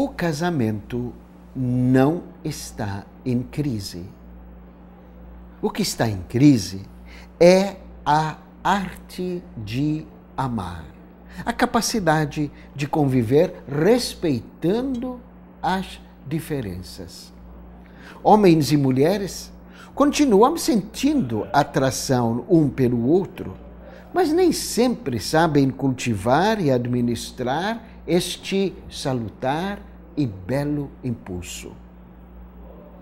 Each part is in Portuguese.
o casamento não está em crise. O que está em crise é a arte de amar, a capacidade de conviver respeitando as diferenças. Homens e mulheres continuam sentindo atração um pelo outro, mas nem sempre sabem cultivar e administrar este salutar e belo impulso.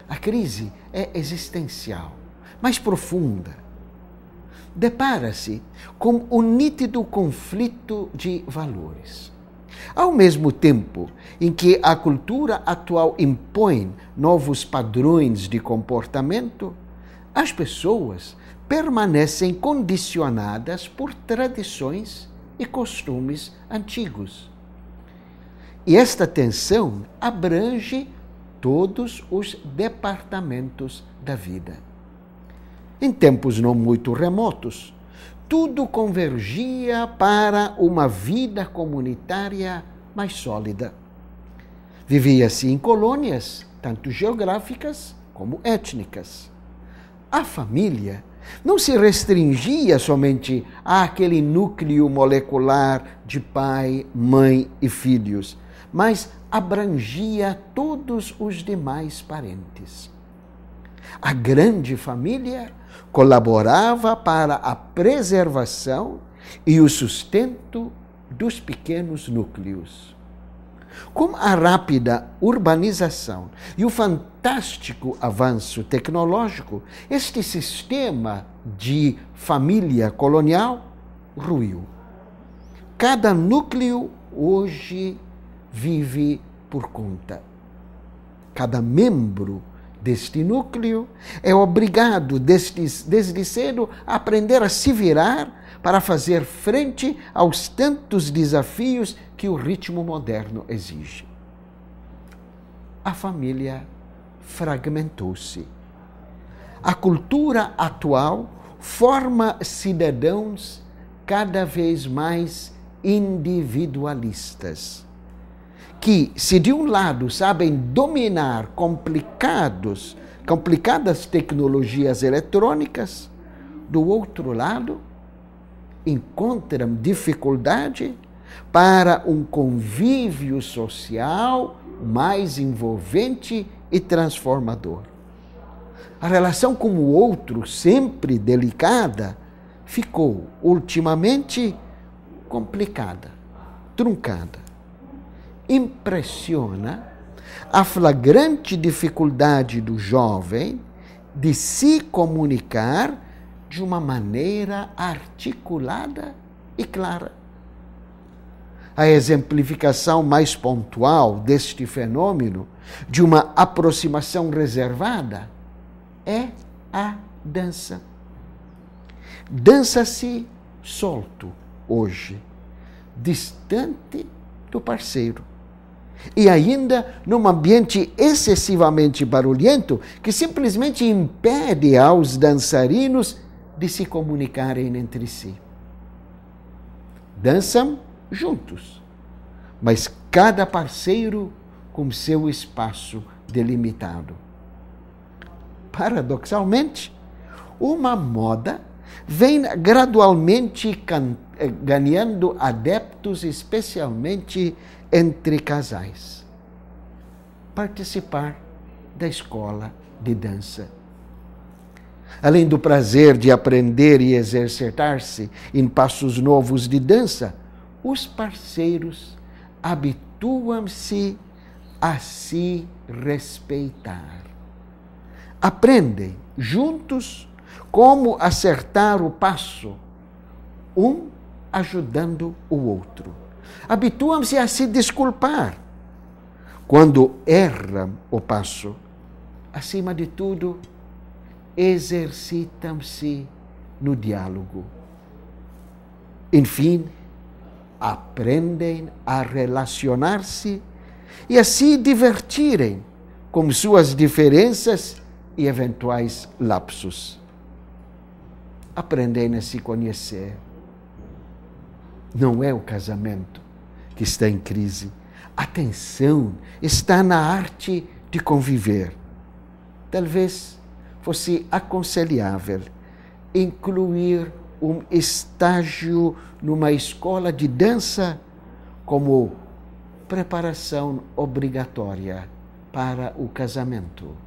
A crise é existencial, mas profunda. Depara-se com o um nítido conflito de valores. Ao mesmo tempo em que a cultura atual impõe novos padrões de comportamento, as pessoas permanecem condicionadas por tradições e costumes antigos. E esta tensão abrange todos os departamentos da vida. Em tempos não muito remotos, tudo convergia para uma vida comunitária mais sólida. Vivia-se em colônias, tanto geográficas como étnicas. A família não se restringia somente àquele núcleo molecular de pai, mãe e filhos, mas abrangia todos os demais parentes. A grande família colaborava para a preservação e o sustento dos pequenos núcleos. Com a rápida urbanização e o fantástico avanço tecnológico, este sistema de família colonial ruiu. Cada núcleo hoje vive por conta. Cada membro deste núcleo é obrigado desde, desde cedo a aprender a se virar para fazer frente aos tantos desafios que o ritmo moderno exige. A família fragmentou-se. A cultura atual forma cidadãos cada vez mais individualistas, que, se de um lado sabem dominar complicados, complicadas tecnologias eletrônicas, do outro lado, encontram dificuldade para um convívio social mais envolvente e transformador. A relação com o outro, sempre delicada, ficou ultimamente complicada, truncada. Impressiona a flagrante dificuldade do jovem de se comunicar de uma maneira articulada e clara. A exemplificação mais pontual deste fenômeno, de uma aproximação reservada, é a dança. Dança-se solto hoje, distante do parceiro. E ainda num ambiente excessivamente barulhento que simplesmente impede aos dançarinos de se comunicarem entre si. Dançam juntos, mas cada parceiro com seu espaço delimitado. Paradoxalmente, uma moda vem gradualmente eh, ganhando adeptos, especialmente entre casais. Participar da escola de dança além do prazer de aprender e exercitar-se em passos novos de dança, os parceiros habituam-se a se respeitar. Aprendem juntos como acertar o passo, um ajudando o outro. Habituam-se a se desculpar quando erram o passo. Acima de tudo, exercitam-se no diálogo. Enfim, aprendem a relacionar-se e a se divertirem com suas diferenças e eventuais lapsos. Aprendem a se conhecer. Não é o casamento que está em crise. Atenção está na arte de conviver. Talvez fosse aconselhável incluir um estágio numa escola de dança como preparação obrigatória para o casamento.